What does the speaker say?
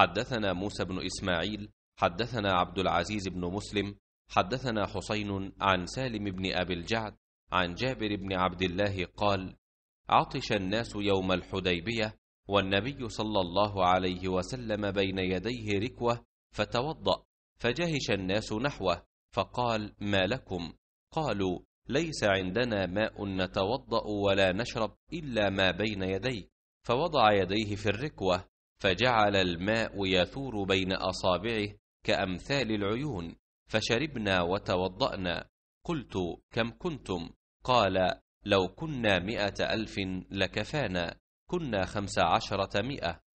حدثنا موسى بن إسماعيل حدثنا عبد العزيز بن مسلم حدثنا حسين عن سالم بن أبي الجعد عن جابر بن عبد الله قال عطش الناس يوم الحديبية والنبي صلى الله عليه وسلم بين يديه ركوة فتوضأ فجهش الناس نحوه فقال ما لكم قالوا ليس عندنا ماء نتوضأ ولا نشرب إلا ما بين يديك فوضع يديه في الركوة فجعل الماء يثور بين أصابعه كأمثال العيون فشربنا وتوضأنا قلت كم كنتم قال لو كنا مئة ألف لكفانا كنا خمس عشرة مئة